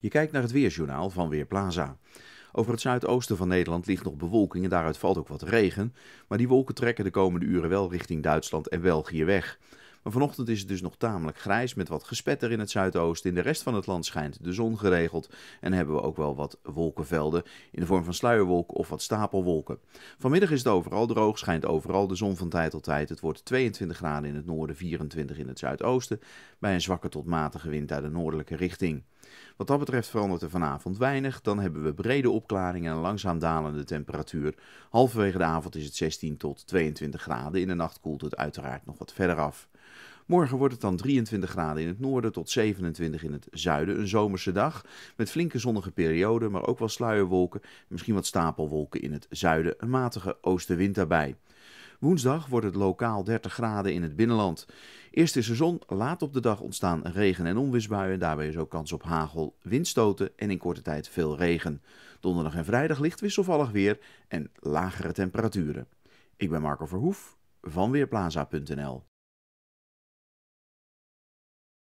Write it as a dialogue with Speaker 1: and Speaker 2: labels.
Speaker 1: Je kijkt naar het weerjournaal van Weerplaza. Over het zuidoosten van Nederland ligt nog bewolking en daaruit valt ook wat regen, maar die wolken trekken de komende uren wel richting Duitsland en België weg. Maar vanochtend is het dus nog tamelijk grijs met wat gespetter in het zuidoosten. In de rest van het land schijnt de zon geregeld en hebben we ook wel wat wolkenvelden in de vorm van sluierwolken of wat stapelwolken. Vanmiddag is het overal droog, schijnt overal de zon van tijd tot tijd. Het wordt 22 graden in het noorden, 24 in het zuidoosten, bij een zwakke tot matige wind uit de noordelijke richting. Wat dat betreft verandert er vanavond weinig. Dan hebben we brede opklaring en een langzaam dalende temperatuur. Halverwege de avond is het 16 tot 22 graden. In de nacht koelt het uiteraard nog wat verder af. Morgen wordt het dan 23 graden in het noorden tot 27 in het zuiden. Een zomerse dag met flinke zonnige perioden, maar ook wel sluierwolken. Misschien wat stapelwolken in het zuiden. Een matige oostenwind daarbij. Woensdag wordt het lokaal 30 graden in het binnenland. Eerst is er zon, laat op de dag ontstaan regen- en onweersbuien. Daarbij is ook kans op hagel, windstoten en in korte tijd veel regen. Donderdag en vrijdag licht wisselvallig weer en lagere temperaturen. Ik ben Marco Verhoef van Weerplaza.nl.